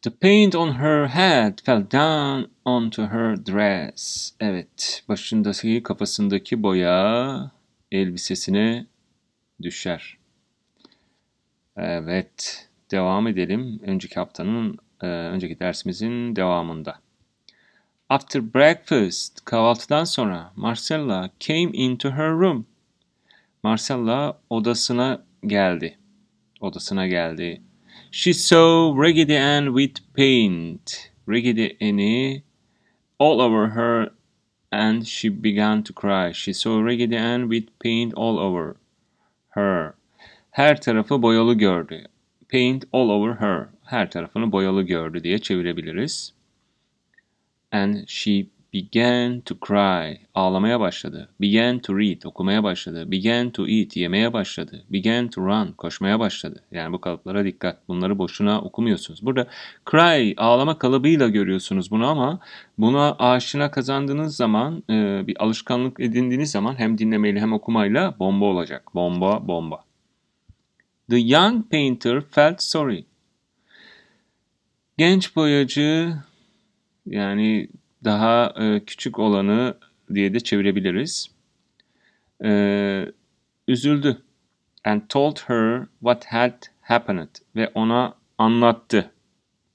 The paint on her head fell down onto her dress. Evet, başındaki, kafasındaki boya elbisesine düşer. Evet, devam edelim. Önceki haftanın, e, önceki dersimizin devamında. After breakfast, kahvaltıdan sonra Marcella came into her room. Marcella odasına geldi. Odasına geldi. She saw Raggedy Ann with paint, Raggedy Annie, all over her and she began to cry. She saw Raggedy Ann with paint all over her. Her tarafı boyalı gördü. Paint all over her. Her tarafını boyalı gördü diye çevirebiliriz. And she Began to cry. Ağlamaya başladı. Began to read. Okumaya başladı. Began to eat. Yemeye başladı. Began to run. Koşmaya başladı. Yani bu kalıplara dikkat. Bunları boşuna okumuyorsunuz. Burada cry ağlama kalıbıyla görüyorsunuz bunu ama buna aşina kazandığınız zaman e, bir alışkanlık edindiğiniz zaman hem dinlemeyle hem okumayla bomba olacak. Bomba bomba. The young painter felt sorry. Genç boyacı yani daha e, küçük olanı diye de çevirebiliriz. E, üzüldü. And told her what had happened. Ve ona anlattı.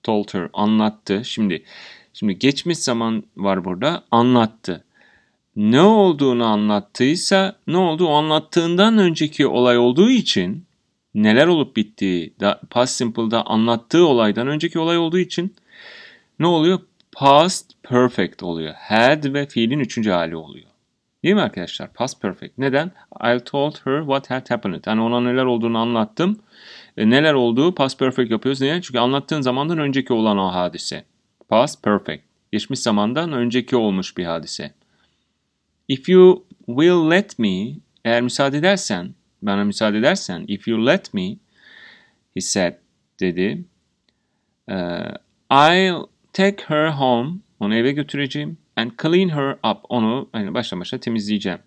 Told her, anlattı. Şimdi, şimdi geçmiş zaman var burada. Anlattı ne olduğunu anlattıysa ne oldu anlattığından önceki olay olduğu için neler olup bittiği da, past simple'da anlattığı olaydan önceki olay olduğu için ne oluyor? past perfect oluyor. Had ve fiilin üçüncü hali oluyor. Değil mi arkadaşlar? Past perfect. Neden? I told her what had happened. Yani ona neler olduğunu anlattım. E, neler olduğu past perfect yapıyoruz. Neden? Çünkü anlattığın zamandan önceki olan o hadise. Past perfect. Geçmiş zamandan önceki olmuş bir hadise. If you will let me, eğer müsaade edersen, bana müsaade edersen, if you let me, he said, dedi. Uh, I'll Take her home. Onu eve götüreceğim. And clean her up. Onu yani baştan başa temizleyeceğim.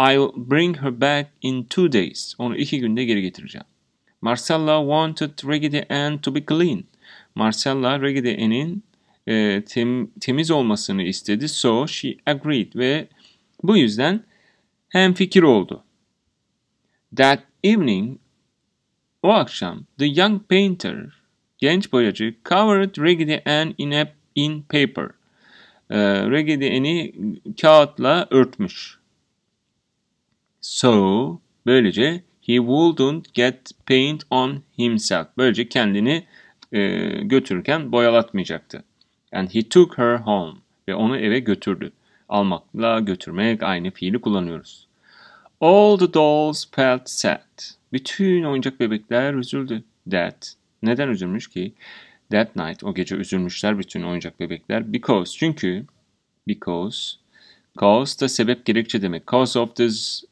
I'll bring her back in two days. Onu iki günde geri getireceğim. Marcella wanted Reggie Ann to be clean. Marcella Reggie Ann'in e, tem, temiz olmasını istedi. So she agreed ve bu yüzden hem fikir oldu. That evening o akşam the young painter Genç boyacı covered Raggedy Ann in, a, in paper. E, Raggedy Ann'i kağıtla örtmüş. So, böylece he wouldn't get paint on himself. Böylece kendini e, götürürken boyalatmayacaktı. And he took her home. Ve onu eve götürdü. Almakla götürmek aynı fiili kullanıyoruz. All the dolls felt sad. Bütün oyuncak bebekler üzüldü. That neden üzülmüş ki? That night o gece üzülmüşler bütün oyuncak bebekler. Because çünkü because cause da sebep gerekçe demek. Cause of this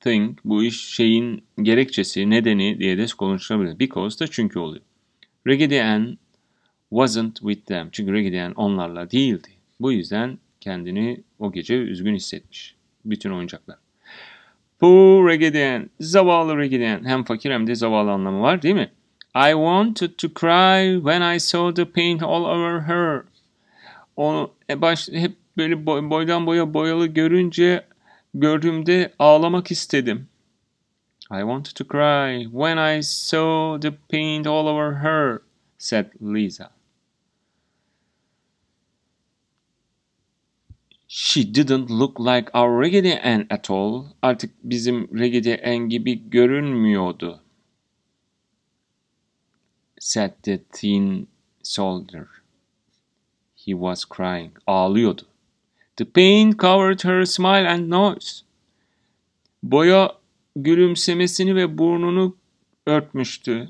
thing bu iş şeyin gerekçesi nedeni diye de konuşulabilir. Because da çünkü oluyor. Raggedy Ann wasn't with them. Çünkü Raggedy Ann onlarla değildi. Bu yüzden kendini o gece üzgün hissetmiş. Bütün oyuncaklar. Poor Raggedy Ann. Zavallı Raggedy Ann. Hem fakir hem de zavallı anlamı var değil mi? I wanted to cry when I saw the paint all over her. O e, baş, hep böyle boy, boydan boya boyalı görünce gördüğümde ağlamak istedim. I wanted to cry when I saw the paint all over her, said Lisa. She didn't look like our Raggedy Ann at all. Artık bizim Raggedy Ann gibi görünmüyordu said the thin soldier. He was crying. Ağlıyordu. The pain covered her smile and nose. Boya gülümsemesini ve burnunu örtmüştü.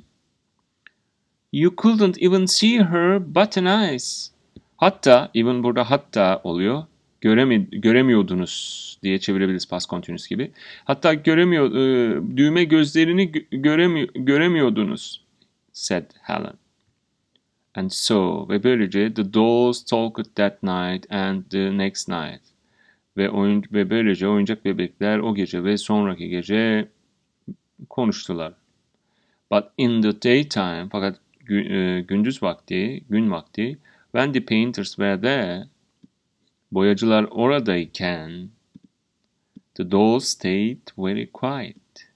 You couldn't even see her button eyes. Hatta, even burada hatta oluyor. Göreme, göremiyordunuz diye çevirebiliriz past continuous gibi. Hatta göremiyor, e, düğme gözlerini göremi, göremiyordunuz said Helen. And so ve böylece the dolls talked that night and the next night. Ve, oyun, ve böylece oyuncak bebekler o gece ve sonraki gece konuştular. But in the daytime fakat e, gündüz vakti, gün vakti when the painters were there boyacılar oradayken the dolls stayed very quiet.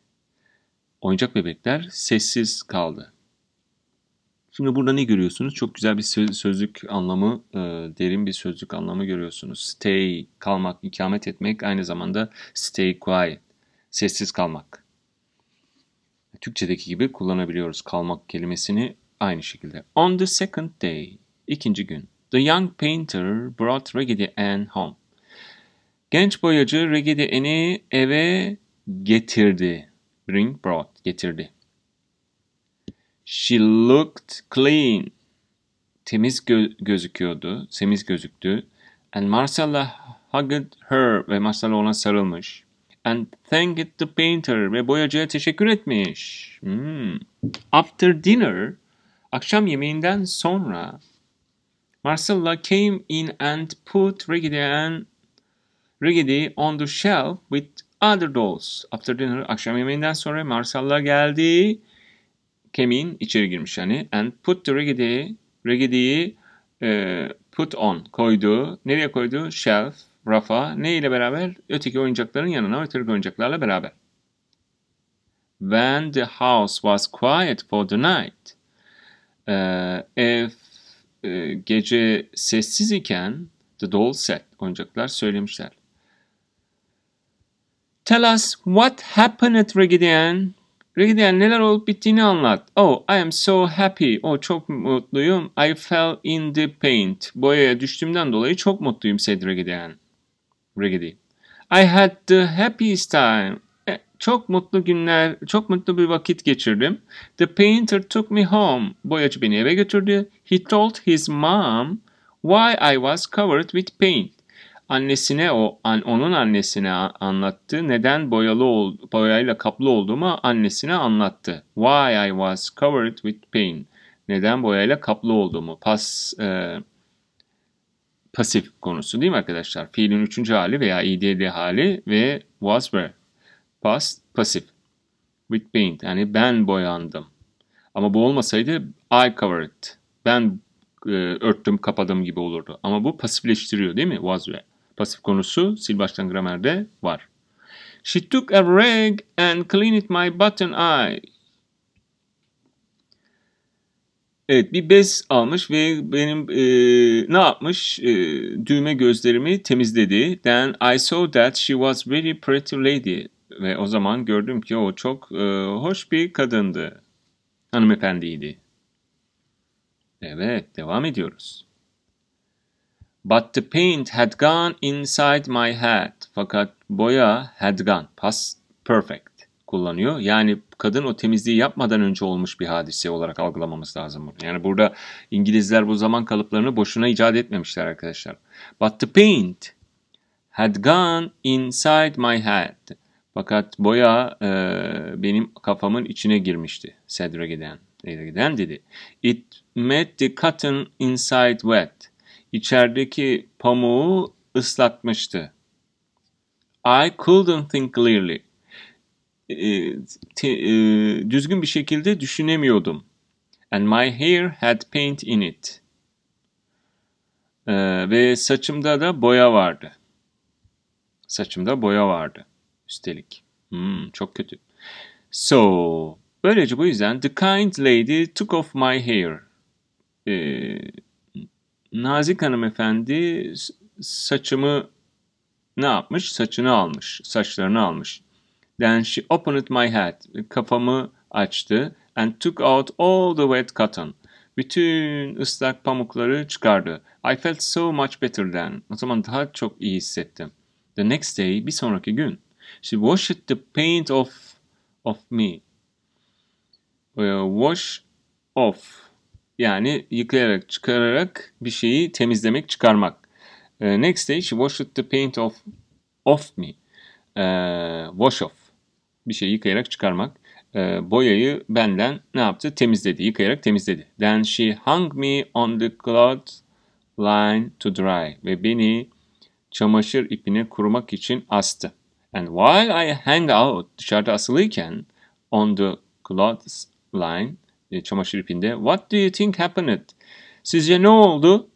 Oyuncak bebekler sessiz kaldı. Şimdi burada ne görüyorsunuz? Çok güzel bir sözlük anlamı, e, derin bir sözlük anlamı görüyorsunuz. Stay, kalmak, ikamet etmek aynı zamanda stay quiet, sessiz kalmak. Türkçedeki gibi kullanabiliyoruz kalmak kelimesini aynı şekilde. On the second day, ikinci gün. The young painter brought Raggedy Ann home. Genç boyacı Raggedy Ann'i eve getirdi. Bring brought, getirdi. She looked clean. Temiz gö- gözüküyordu. Temiz gözüktü. And Marcella hugged her ve Marcella ona sarılmış. And thanked the painter ve boyacıya teşekkür etmiş. Hmm. After dinner, akşam yemeğinden sonra Marcella came in and put Riggedy and Riggedy on the shelf with other dolls. After dinner, akşam yemeğinden sonra Marcella geldi kemiğin içeri girmiş yani. And put the rigidi'yi rigidi'yi e, put on koydu nereye koydu Shelf, rafa, ne ile beraber? Öteki oyuncakların yanına, öteki oyuncaklarla beraber. When the house was quiet for the night. E, ev e, gece sessiz iken the doll said oyuncaklar söylemişler. Tell us what happened at Rigidien Rihdiyen neler olup bittiğini anlat. Oh, I am so happy. Oh, çok mutluyum. I fell in the paint. Boyaya düştüğümden dolayı çok mutluyum said Rihdiyen. Riggedy. I had the happiest time. E, çok mutlu günler, çok mutlu bir vakit geçirdim. The painter took me home. Boyacı beni eve götürdü. He told his mom why I was covered with paint annesine o an, onun annesine anlattı. Neden boyalı ol, boyayla kaplı olduğumu annesine anlattı. Why I was covered with pain. Neden boyayla kaplı olduğumu. Pas e, pasif konusu değil mi arkadaşlar? Fiilin üçüncü hali veya idl hali ve was were. pas pasif. With paint yani ben boyandım. Ama bu olmasaydı I covered. Ben e, örttüm, kapadım gibi olurdu. Ama bu pasifleştiriyor değil mi? Was were pasif konusu sil baştan gramerde var. She took a rag and cleaned my button eye. Evet bir bez almış ve benim e, ne yapmış? E, düğme gözlerimi temizledi. Then I saw that she was very pretty lady. Ve o zaman gördüm ki o çok e, hoş bir kadındı. Hanımefendiydi. Evet devam ediyoruz. But the paint had gone inside my head. Fakat boya had gone. Past perfect kullanıyor. Yani kadın o temizliği yapmadan önce olmuş bir hadise olarak algılamamız lazım. Bunu. Yani burada İngilizler bu zaman kalıplarını boşuna icat etmemişler arkadaşlar. But the paint had gone inside my head. Fakat boya e, benim kafamın içine girmişti. Cedric'den. Cedric'den dedi. It made the cotton inside wet içerideki pamuğu ıslatmıştı. I couldn't think clearly. Ee, e, düzgün bir şekilde düşünemiyordum. And my hair had paint in it. Ee, ve saçımda da boya vardı. Saçımda boya vardı. Üstelik. Hmm, çok kötü. So, böylece bu yüzden the kind lady took off my hair. E, Nazik hanımefendi saçımı ne yapmış? Saçını almış, saçlarını almış. Then she opened my head. Kafamı açtı. And took out all the wet cotton. Bütün ıslak pamukları çıkardı. I felt so much better then. O zaman daha çok iyi hissettim. The next day, bir sonraki gün. She washed the paint off of me. Well, ee, wash off yani yıkayarak, çıkararak bir şeyi temizlemek, çıkarmak. E, next stage, wash the paint off, off me. E, wash off. Bir şeyi yıkayarak çıkarmak. E, boyayı benden ne yaptı? Temizledi, yıkayarak temizledi. Then she hung me on the cloth line to dry. Ve beni çamaşır ipine kurumak için astı. And while I hang out dışarıda asılıyken on the clothes line e, çamaşır ipinde. What do you think happened? Sizce ne oldu?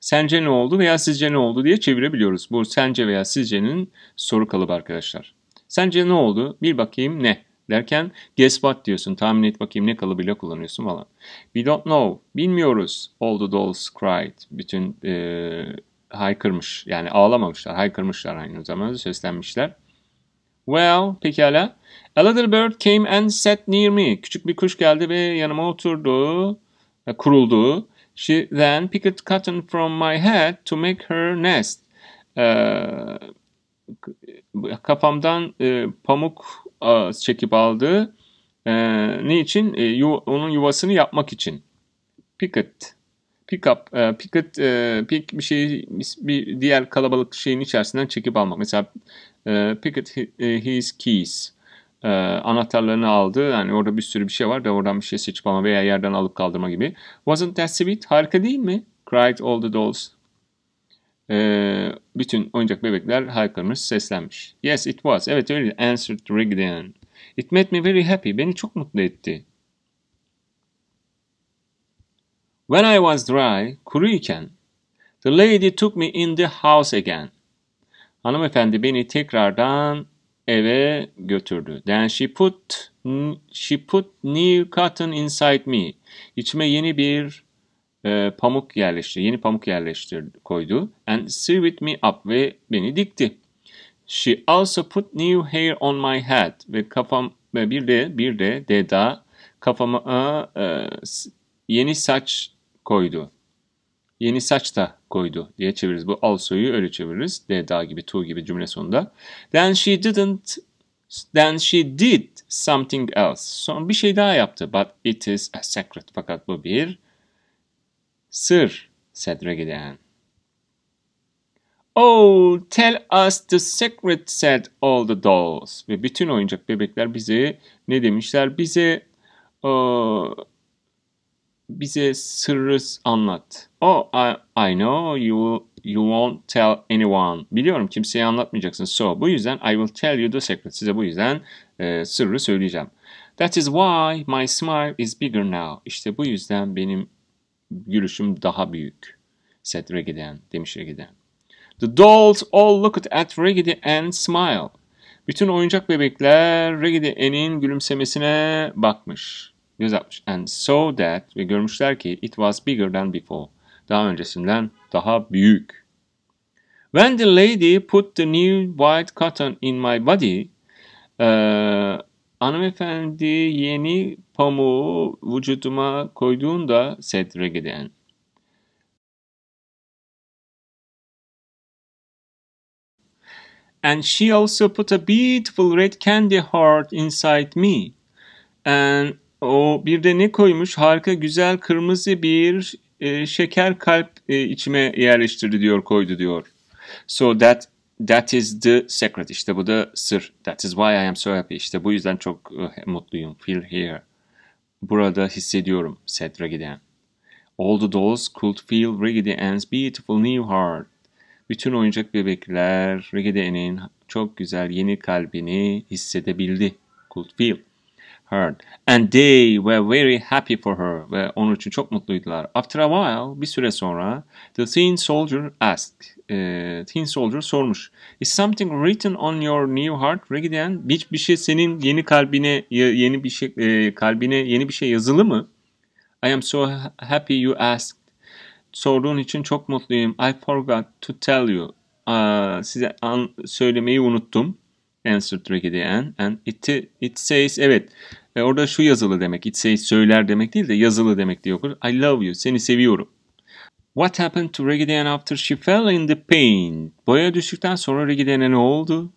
Sence ne oldu veya sizce ne oldu diye çevirebiliyoruz. Bu sence veya sizce'nin soru kalıbı arkadaşlar. Sence ne oldu? Bir bakayım ne? Derken guess what diyorsun. Tahmin et bakayım ne kalıbıyla kullanıyorsun falan. We don't know. Bilmiyoruz. All the dolls cried. Bütün e, haykırmış. Yani ağlamamışlar. Haykırmışlar aynı zamanda seslenmişler. Well, pekala. A little bird came and sat near me. Küçük bir kuş geldi ve yanıma oturdu, kuruldu. She then picked cotton from my head to make her nest. Ee, kafamdan e, pamuk a, e, çekip aldı. Ee, niçin? E, yu, onun yuvasını yapmak için. Picket. Pickup, e, picket, e, pick bir şey, bir diğer kalabalık şeyin içerisinden çekip almak. Mesela e, picket e, his keys. E, anahtarlarını aldı. Yani orada bir sürü bir şey var da oradan bir şey seçip alma veya yerden alıp kaldırma gibi. Wasn't that sweet? Harika değil mi? Cried all the dolls. E, bütün oyuncak bebekler haykırmış, seslenmiş. Yes, it was. Evet öyle. Answered Rigden. It made me very happy. Beni çok mutlu etti. When I was dry, kuruyken, the lady took me in the house again. Hanımefendi beni tekrardan eve götürdü. Then she put she put new cotton inside me. İçime yeni bir e, pamuk yerleştirdi. Yeni pamuk yerleştirdi koydu. And sewed me up ve beni dikti. She also put new hair on my head ve kafam ve bir de bir de deda kafama e, yeni saç koydu. Yeni saç da koydu diye çeviririz. Bu also'yu öyle çeviririz. D, da gibi, to gibi cümle sonunda. Then she didn't Then she did something else. Son bir şey daha yaptı. But it is a secret. Fakat bu bir sır. Sedre giden. Oh, tell us the secret said all the dolls. Ve bütün oyuncak bebekler bize ne demişler? Bize uh, bize sırrı anlat. Oh, I, I know you you won't tell anyone. Biliyorum kimseye anlatmayacaksın. So bu yüzden I will tell you the secret. Size bu yüzden e, sırrı söyleyeceğim. That is why my smile is bigger now. İşte bu yüzden benim gülüşüm daha büyük. Said Regidan, demiş Regidan. The dolls all looked at Raggedy and smile. Bütün oyuncak bebekler Raggedy Ann'in gülümsemesine bakmış. And saw that ve görmüşler ki it was bigger than before. Daha öncesinden daha büyük. When the lady put the new white cotton in my body, ee, uh, hanımefendi yeni pamuğu vücuduma koyduğunda said Regedean. And she also put a beautiful red candy heart inside me. And O bir de ne koymuş? Harika güzel kırmızı bir e, şeker kalp e, içime yerleştirdi diyor koydu diyor. So that that is the secret. İşte bu da sır. That is why I am so happy. İşte bu yüzden çok uh, mutluyum. Feel here. Burada hissediyorum. Said Raggedy All the dolls could feel Raggedy Ann's beautiful new heart. Bütün oyuncak bebekler Raggedy Ann'in çok güzel yeni kalbini hissedebildi. Could feel heard. And they were very happy for her. Ve onun için çok mutluydular. After a while, bir süre sonra, the thin soldier asked. E, thin soldier sormuş. Is something written on your new heart, Regidian? Bir, bir şey senin yeni kalbine, yeni bir şey, e, kalbine yeni bir şey yazılı mı? I am so happy you asked. Sorduğun için çok mutluyum. I forgot to tell you. Aa, size an, söylemeyi unuttum. Answered Regidian. And it, it says, evet e orada şu yazılı demek. It says söyler demek değil de yazılı demek diye okur. I love you. Seni seviyorum. What happened to Reggie after she fell in the paint? Boya düştükten sonra Reggie ne oldu?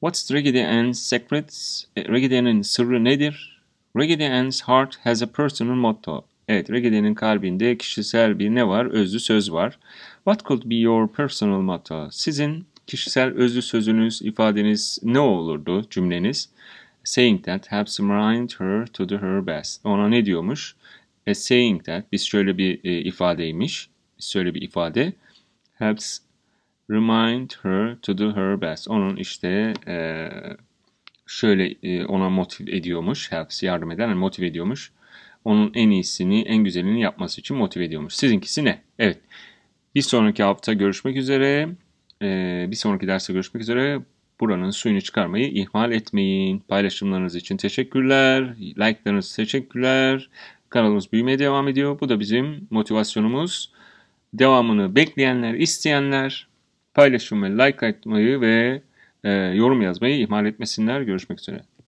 What's Reggie Dan's secret? E, Reggie sırrı nedir? Reggie heart has a personal motto. Evet, Regide'nin kalbinde kişisel bir ne var? Özlü söz var. What could be your personal motto? Sizin kişisel özlü sözünüz, ifadeniz ne olurdu cümleniz? saying that helps remind her to do her best. Ona ne diyormuş? A saying that biz şöyle bir e, ifadeymiş. Biz şöyle bir ifade helps remind her to do her best. Onun işte e, şöyle e, ona motive ediyormuş. Helps yardım eden yani motive ediyormuş. Onun en iyisini, en güzelini yapması için motive ediyormuş. Sizinkisi ne? Evet. Bir sonraki hafta görüşmek üzere. E, bir sonraki derste görüşmek üzere buranın suyunu çıkarmayı ihmal etmeyin. Paylaşımlarınız için teşekkürler. Like'larınız teşekkürler. Kanalımız büyümeye devam ediyor. Bu da bizim motivasyonumuz. Devamını bekleyenler, isteyenler paylaşım ve like atmayı ve e, yorum yazmayı ihmal etmesinler. Görüşmek üzere.